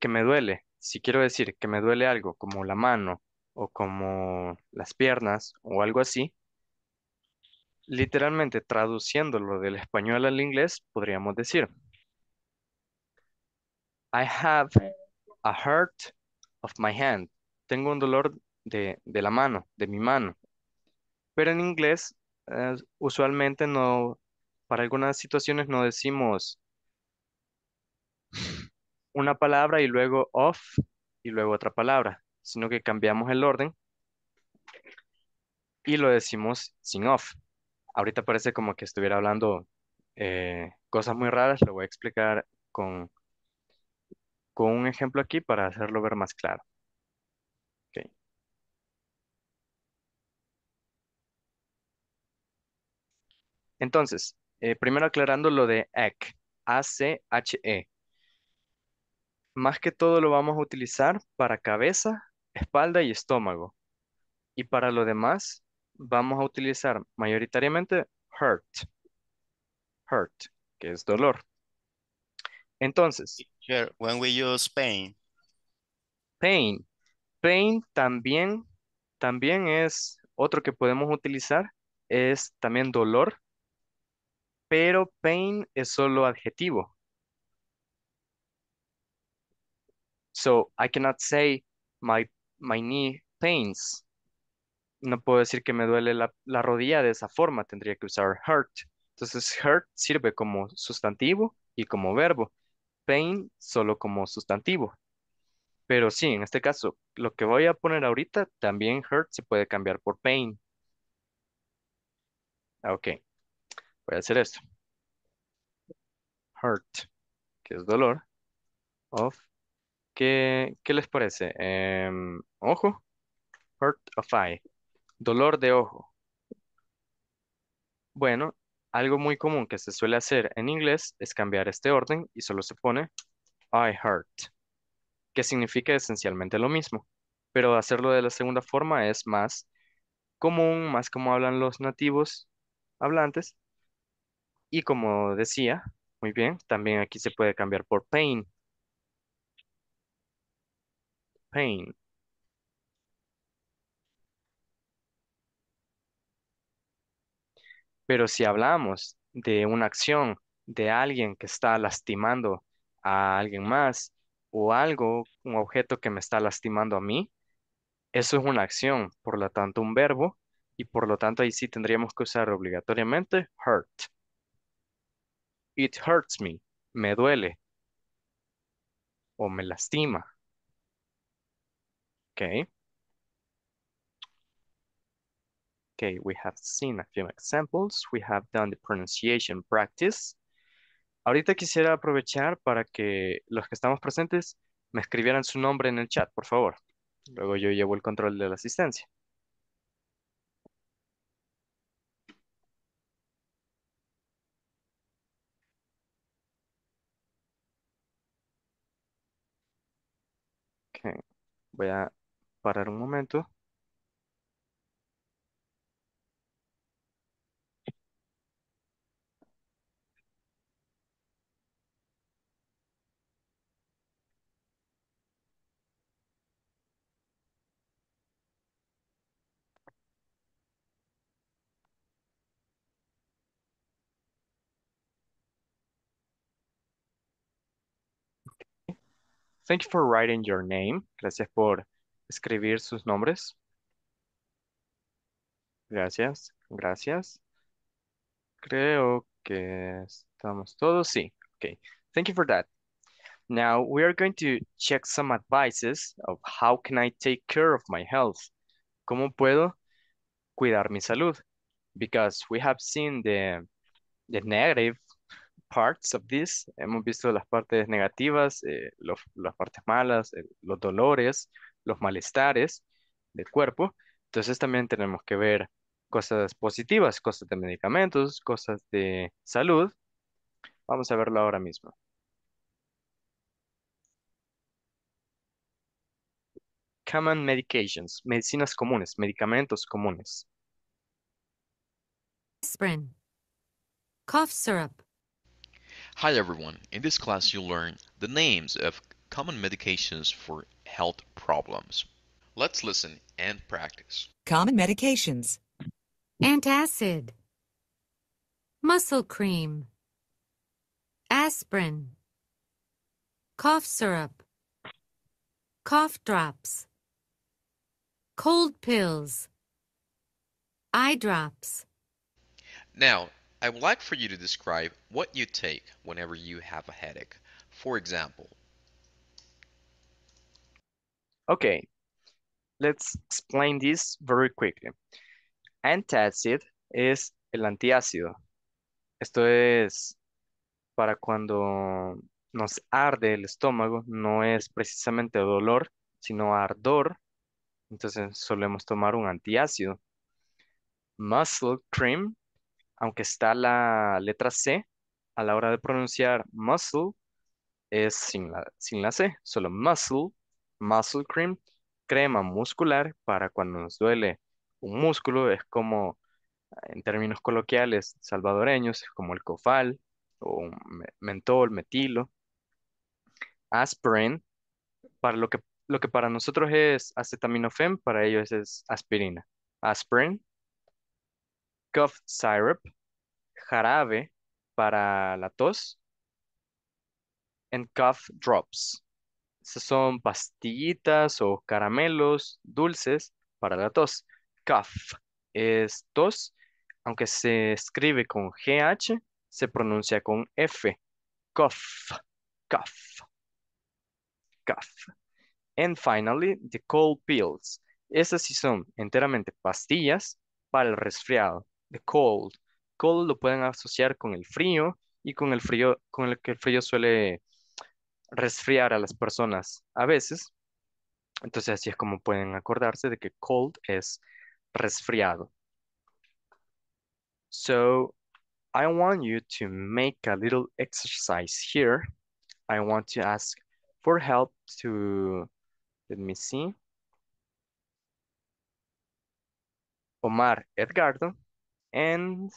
que me duele, si quiero decir que me duele algo, como la mano, o como las piernas o algo así, literalmente traduciéndolo del español al inglés, podríamos decir, I have a hurt of my hand. Tengo un dolor de, la mano, de mi mano. Pero en inglés, eh, usualmente no, para algunas situaciones no decimos una palabra y luego of y luego otra palabra sino que cambiamos el orden y lo decimos sin off. Ahorita parece como que estuviera hablando eh, cosas muy raras, lo voy a explicar con, con un ejemplo aquí para hacerlo ver más claro. Entonces, eh, primero aclarando lo de ACHE, A-C-H-E. Más que todo lo vamos a utilizar para cabeza espalda y estómago. Y para lo demás, vamos a utilizar mayoritariamente hurt. Hurt, que es dolor. Entonces. When we use pain. Pain. Pain también, también es otro que podemos utilizar. Es también dolor. Pero pain es solo adjetivo. So I cannot say my my knee pains. No puedo decir que me duele la, rodilla de esa forma, tendría que usar hurt. Entonces, hurt sirve como sustantivo y como verbo. Pain solo como sustantivo. Pero sí, en este caso, lo que voy a poner ahorita, también hurt se puede cambiar por pain. Ah, ok, voy a hacer esto. Hurt, que es dolor. Of. ¿Qué, les parece? Em, Ojo. Hurt of eye. Dolor de ojo. Bueno, algo muy común que se suele hacer en inglés es cambiar este orden y solo se pone I hurt, que significa esencialmente lo mismo, pero hacerlo de la segunda forma es más común, más como hablan los nativos hablantes. Y como decía, muy bien, también aquí se puede cambiar por pain. Pain. Pero si hablamos de una acción de alguien que está lastimando a alguien más o algo, un objeto que me está lastimando a mí, eso es una acción, por lo tanto un verbo y por lo tanto ahí sí tendríamos que usar obligatoriamente hurt. It hurts me, me duele o me lastima. Okay. Okay, we have seen a few examples. We have done the pronunciation practice. Ahorita quisiera aprovechar para que los que estamos presentes me escribieran su nombre en el chat, por favor. Luego yo llevo el control de la asistencia. Okay. Voy a parar un momento. Thank you for writing your name. Gracias por escribir sus nombres. Gracias, gracias. Creo que estamos todos. Sí, okay. Thank you for that. Now we are going to check some advices of how can I take care of my health. ¿Cómo puedo cuidar mi salud? Because we have seen the, the negative parts of this. Hemos visto las partes negativas, eh, las partes malas, los dolores, los malestares del cuerpo. Entonces también tenemos que ver cosas positivas, cosas de medicamentos, cosas de salud. Vamos a verlo ahora mismo. Common medications, medicinas comunes, medicamentos comunes. Aspirin, cough syrup, Hi everyone, in this class you'll learn the names of common medications for health problems. Let's listen and practice. Common medications antacid, muscle cream, aspirin, cough syrup, cough drops, cold pills, eye drops. Now, I would like for you to describe what you take whenever you have a headache. For example, Okay, let's explain this very quickly. Antacid is el antiácido. Esto es para cuando nos arde el estómago, no es precisamente dolor, sino ardor. Entonces solemos tomar un antiácido. Muscle cream aunque está la letra C, a la hora de pronunciar muscle, es sin la, C, solo muscle, muscle cream, crema muscular para cuando nos duele un músculo, es como en términos coloquiales salvadoreños, es como el cofal o mentol, metilo, aspirin, para lo que, lo que para nosotros es acetaminofen, para ellos es aspirina. Aspirin cough syrup, jarabe para la tos, and cough drops. esas son pastillitas o caramelos dulces para la tos. Cough es tos, aunque se escribe con GH, se pronuncia con F. Cough, cough, cough. And finally, the cold pills. esas sí son enteramente pastillas para el resfriado the cold. Cold lo pueden asociar con el frío y con el frío, con el que el frío suele resfriar a las personas a veces. Entonces así es como pueden acordarse de que cold es resfriado. So I want you to make a little exercise here. I want to ask for help to, let me see. Omar Edgardo and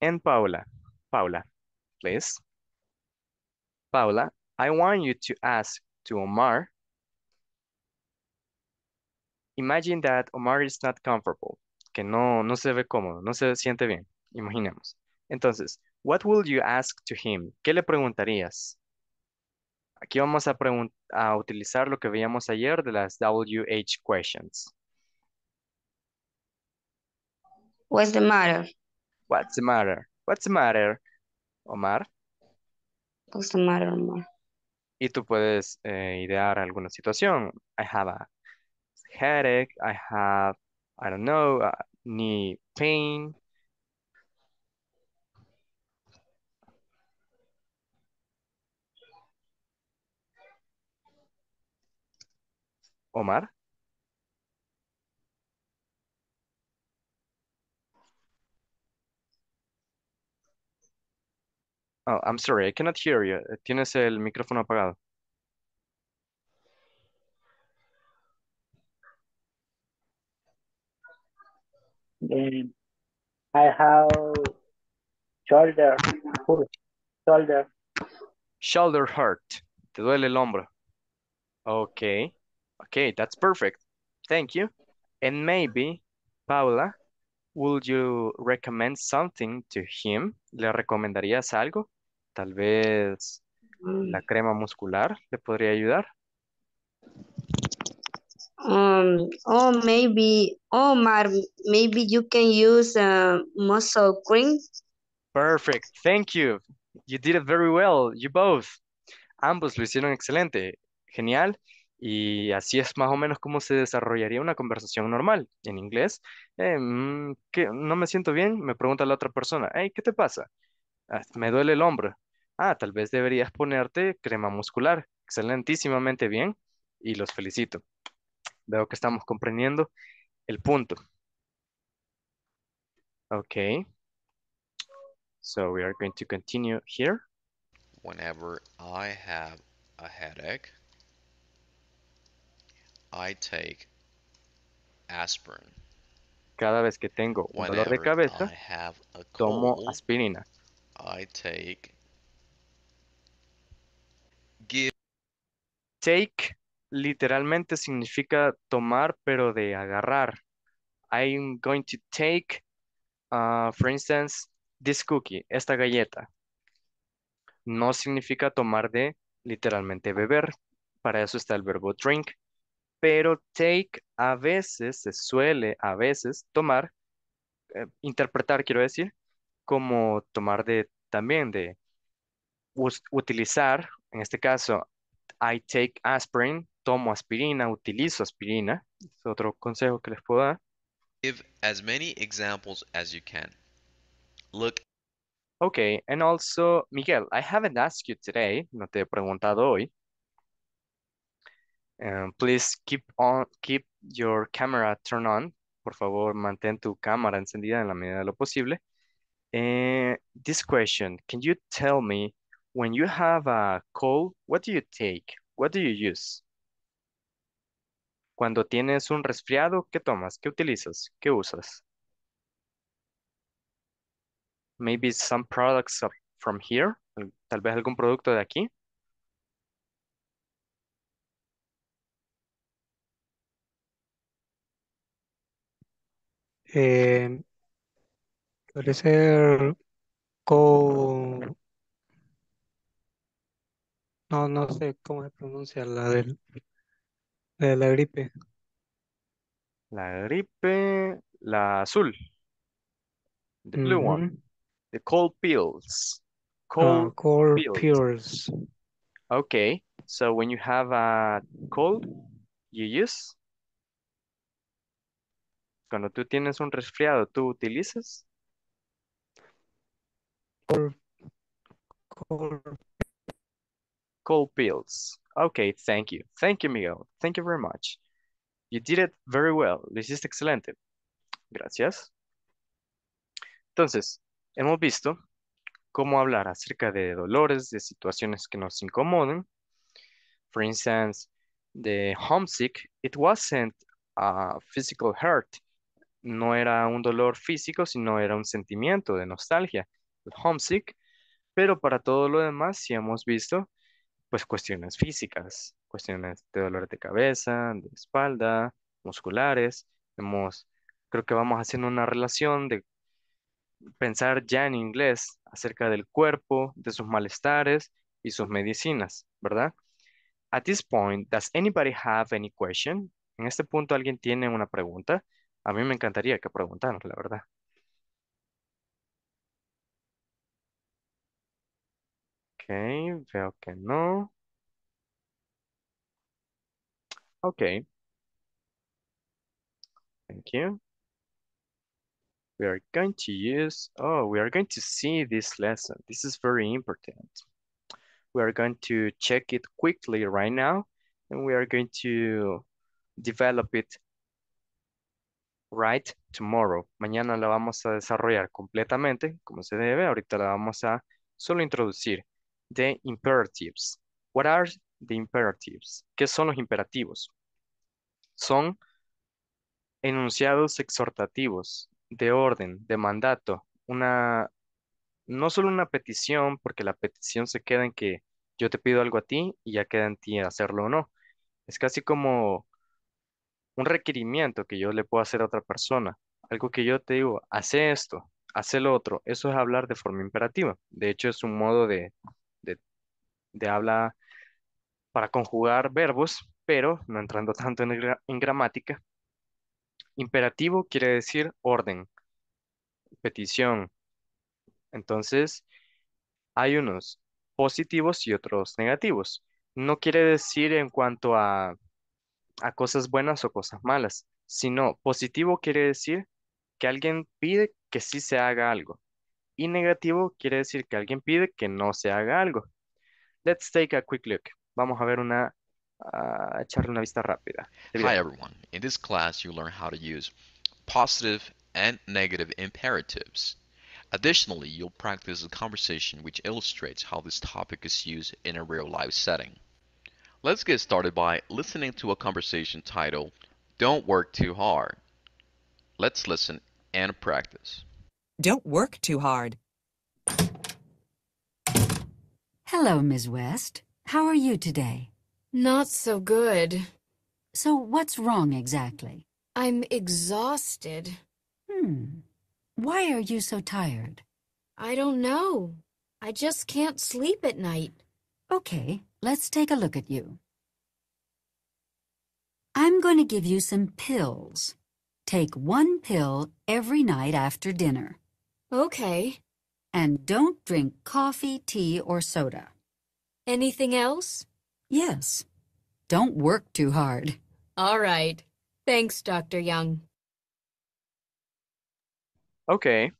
and Paula. Paula, please. Paula, I want you to ask to Omar. Imagine that Omar is not comfortable, que no, no se ve cómodo, no se siente bien, imaginemos. Entonces, what will you ask to him? ¿Qué le preguntarías? Aquí vamos a, a utilizar lo que veíamos ayer de las WH questions. What's the matter? What's the matter? What's the matter, Omar? What's the matter, Omar? Y tú puedes eh, idear alguna situación. I have a headache. I have, I don't know, knee uh, pain. Omar. Oh, I'm sorry, I cannot hear you. Eh, tienes el micrófono apagado. I have shoulder Shoulder. Shoulder hurt. Te duele el hombro. Okay. Okay, that's perfect. Thank you. And maybe, Paula, would you recommend something to him? ¿Le recomendarías algo? Tal vez mm. la crema muscular le podría ayudar. Um, oh, maybe, oh, Mar, maybe you can use a uh, muscle cream. Perfect, thank you. You did it very well, you both. Ambos lo hicieron excelente. Genial. Y así es más o menos como se desarrollaría una conversación normal en inglés. Eh, mm, ¿No me siento bien? Me pregunta la otra persona. ¿qué te pasa? Ah, me duele el hombro. Ah, tal vez deberías ponerte crema muscular. Excelentísimamente bien y los felicito. Veo que estamos comprendiendo el punto. Okay, so we are going to continue here. Whenever I have a headache, I take aspirin. Cada vez que tengo dolor de cabeza, tomo aspirina. I take take literalmente significa tomar, pero de agarrar. I'm going to take, uh, for instance, this cookie, esta galleta. No significa tomar de literalmente beber. Para eso está el verbo drink pero take a veces se suele a veces tomar, eh, interpretar quiero decir, como tomar de también de utilizar, en este caso, I take aspirin, tomo aspirina, utilizo aspirina. Es otro consejo que les puedo dar. Give as many examples as you can. Look. Okay, and also, Miguel, I haven't asked you today, no te he preguntado hoy, eh, please keep, on, keep your camera turned on. Por favor, mantén tu cámara encendida en la medida de lo posible. Eh, this question, can you tell me when you have a cold, what do you take? What do you use? Cuando tienes un resfriado, ¿qué tomas? ¿Qué utilizas? ¿Qué usas? Maybe some products from here, tal vez algún producto de aquí. Eh, suele ser con... No, no sé cómo se pronuncia la de la gripe. La gripe, la azul, the blue one, the cold pills, cold cold pills. Okay, so when you have a cold, you use cuando tú tienes un resfriado, ¿tú utilizas? Cold, pills. Okay, thank you. Thank you, Miguel. Thank you very much. You did it very well. This hiciste excelente. Gracias. Entonces, hemos visto cómo hablar acerca de dolores, de situaciones que nos incomoden. For instance, the homesick, it wasn't a physical hurt no era un dolor físico, sino era un sentimiento de nostalgia, homesick, pero para todo lo demás si hemos visto pues cuestiones físicas, cuestiones de dolor de cabeza, de espalda, musculares, hemos, creo que vamos haciendo una relación de pensar ya en inglés acerca del cuerpo, de sus malestares y sus medicinas, ¿verdad? At this point, does anybody have any question? En este punto, ¿alguien tiene una pregunta? A mí me encantaría que preguntaran, la verdad. Ok, veo que no. Ok, thank you. We are going to use, oh, we are going to see this lesson. This is very important. We are going to check it quickly right now, and we are going to develop it Right Tomorrow. Mañana la vamos a desarrollar completamente, como se debe. Ahorita la vamos a solo introducir. The imperatives. What are the imperatives? ¿Qué son los imperativos? Son enunciados exhortativos de orden, de mandato, una no solo una petición, porque la petición se queda en que yo te pido algo a ti y ya queda en ti hacerlo o no. Es casi como un requerimiento que yo le puedo hacer a otra persona, algo que yo te digo, hace esto, hace lo otro, eso es hablar de forma imperativa. De hecho, es un modo de, de, habla para conjugar verbos, pero no entrando tanto en gramática. Imperativo quiere decir orden, petición. Entonces, hay unos positivos y otros negativos. No quiere decir en cuanto a a cosas buenas o cosas malas, sino positivo quiere decir que alguien pide que sí se haga algo y negativo quiere decir que alguien pide que no se haga algo. Let's take a quick look. Vamos a ver una ah, echarle una vista rápida. Hi everyone. In this class you learn how to use positive and negative imperatives. Additionally, you'll practice a conversation which illustrates how this topic is used in a real life setting. Let's get started by listening to a conversation titled, Don't Work Too Hard. Let's listen and practice. Don't work too hard. Hello, Ms. West. How are you today? Not so good. So what's wrong exactly? I'm exhausted. Hmm. Why are you so tired? I don't know. I just can't sleep at night. Okay. Let's take a look at you. I'm going to give you some pills. Take one pill every night after dinner. Okay. And don't drink coffee, tea, or soda. Anything else? Yes. Don't work too hard. All right. Thanks, Dr. Young. Okay.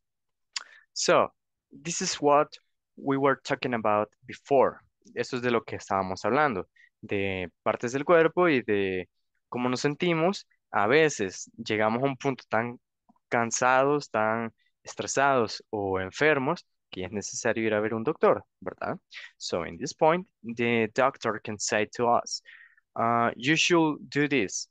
So, this is what we were talking about before. Eso es de lo que estábamos hablando, de partes del cuerpo y de cómo nos sentimos. A veces llegamos a un punto tan cansados, tan estresados o enfermos que es necesario ir a ver un doctor, ¿verdad? So in this point, the doctor can say to us, ah, you should do this,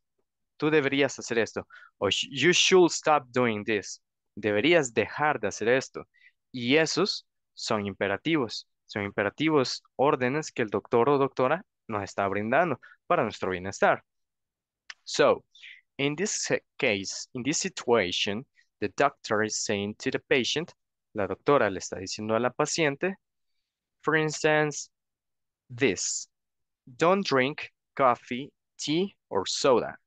tú deberías hacer esto, o you should stop doing this, deberías dejar de hacer esto. Y esos son imperativos. Son imperativos, órdenes que el doctor o doctora nos está brindando para nuestro bienestar. So, in this case, in this situation, the doctor is saying to the patient, la doctora le está diciendo a la paciente, for instance, this, don't drink coffee, tea, or soda.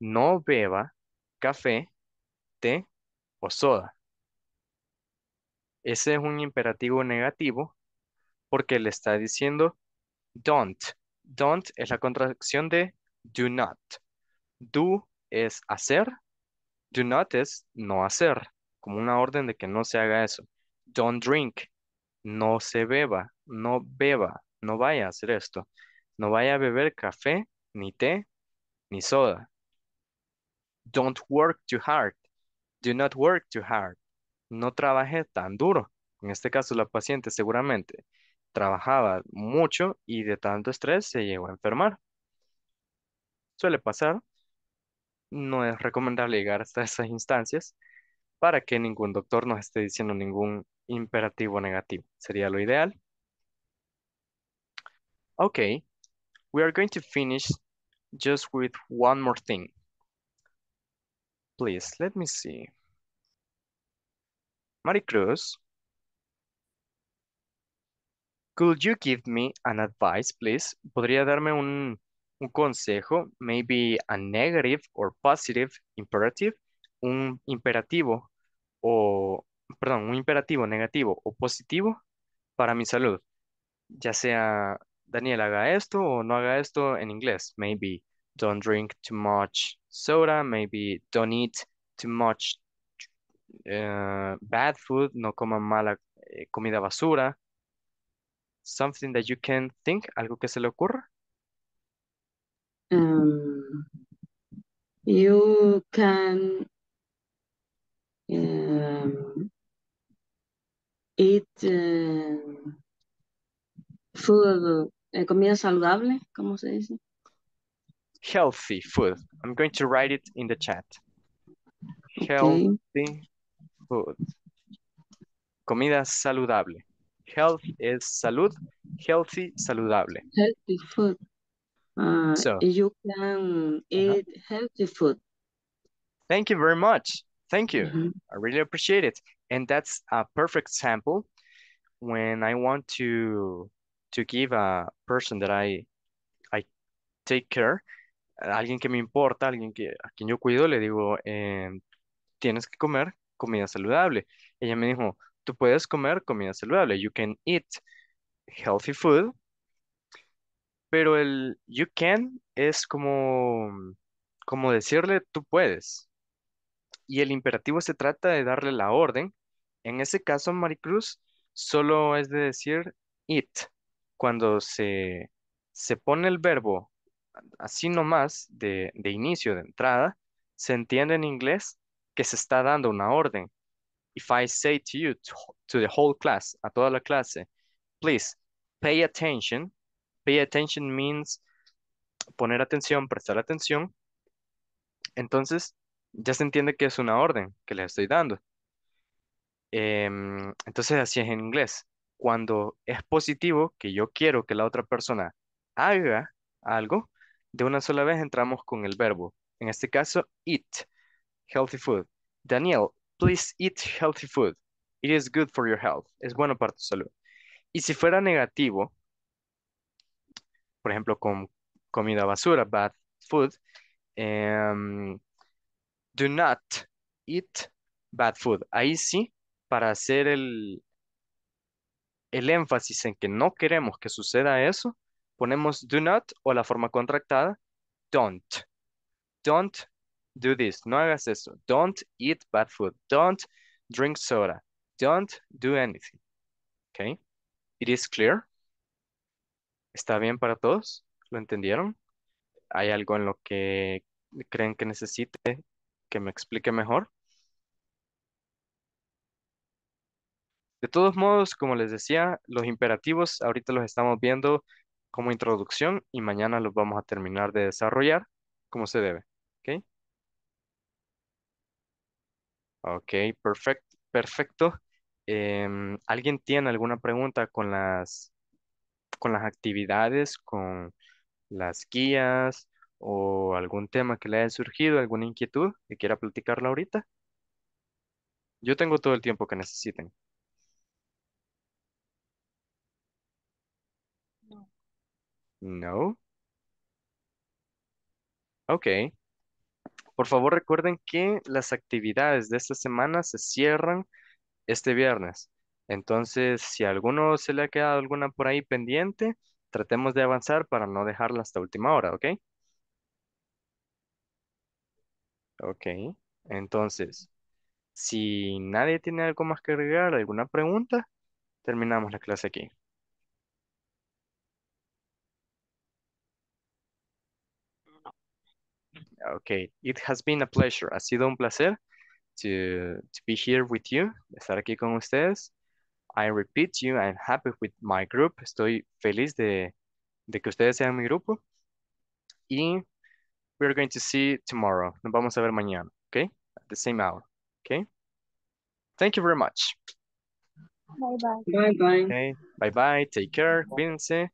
No beba café, té o soda. Ese es un imperativo negativo porque le está diciendo don't. Don't es la contracción de do not. Do es hacer, do not es no hacer, como una orden de que no se haga eso. Don't drink, no se beba, no beba, no vaya a hacer esto. No vaya a beber café, ni té, ni soda. Don't work too hard. Do not work too hard no trabajé tan duro. En este caso, la paciente seguramente trabajaba mucho y de tanto estrés se llegó a enfermar. Suele pasar. No es recomendable llegar hasta esas instancias para que ningún doctor nos esté diciendo ningún imperativo negativo. Sería lo ideal. Ok, we are going to finish just with one more thing. Please, let me see. Maricruz, could you give me an advice, please? ¿Podría darme un, un consejo? Maybe a negative or positive imperative, un imperativo o, perdón, un imperativo negativo o positivo para mi salud. Ya sea, Daniel, haga esto o no haga esto en inglés. Maybe don't drink too much soda, maybe don't eat too much Eh, bad food, no coman mala eh, comida basura. Something that you can think, algo que se le ocurra. Um, you can um, eat uh, food, eh, comida saludable, ¿cómo se dice? Healthy food. I'm going to write it in the chat. Okay. Healthy food. Comida saludable. Health es salud. Healthy, saludable. Healthy food. Ah, so, you can eat healthy food. Thank you very much. Thank you. I really appreciate it. And that's a perfect sample when I want to to give a person that I I take care, alguien que me importa, alguien que a quien yo cuido, le digo, em, tienes que comer comida saludable. Ella me dijo, tú puedes comer comida saludable, you can eat healthy food, pero el you can es como, como decirle tú puedes. Y el imperativo se trata de darle la orden. En ese caso, Maricruz, solo es de decir it. Cuando se, se pone el verbo así nomás de, de inicio, de entrada, se entiende en inglés que se está dando una orden. If I say to you, to, the whole class, a toda la clase, please pay attention. Pay attention means poner atención, prestar atención. Entonces, ya se entiende que es una orden que les estoy dando. Em, entonces, así es en inglés. Cuando es positivo, que yo quiero que la otra persona haga algo, de una sola vez entramos con el verbo. En este caso, it healthy food. Daniel, please eat healthy food. It is good for your health. Es bueno para tu salud. Y si fuera negativo, por ejemplo, con comida basura, bad food, em, do not eat bad food. Ahí sí, para hacer el, el énfasis en que no queremos que suceda eso, ponemos do not o la forma contractada, don't. Don't do this, no hagas eso. Don't eat bad food. Don't drink soda. Don't do anything. Okay. It is clear. ¿Está bien para todos? ¿Lo entendieron? ¿Hay algo en lo que creen que necesite que me explique mejor? De todos modos, como les decía, los imperativos ahorita los estamos viendo como introducción y mañana los vamos a terminar de desarrollar como se debe. ¿okay? Ok, perfecto. Em, ¿alguien tiene alguna pregunta con las, con las actividades, con las guías o algún tema que le haya surgido, alguna inquietud que quiera platicarla ahorita? Yo tengo todo el tiempo que necesiten. No. No. Ok. Por favor, recuerden que las actividades de esta semana se cierran este viernes. Entonces, si a alguno se le ha quedado alguna por ahí pendiente, tratemos de avanzar para no dejarla hasta última hora, ¿ok? Ok. Entonces, si nadie tiene algo más que agregar, alguna pregunta, terminamos la clase aquí. Okay, it has been a pleasure. Ha sido un placer to, to be here with you, estar aquí con ustedes. I repeat you, I'm happy with my group. Estoy feliz de, de que ustedes sean mi grupo. Y we're going to see tomorrow. Nos vamos a ver mañana, okay? At the same hour, okay? Thank you very much. Bye-bye. Bye-bye. Okay. Bye-bye. Take care. Cuídense.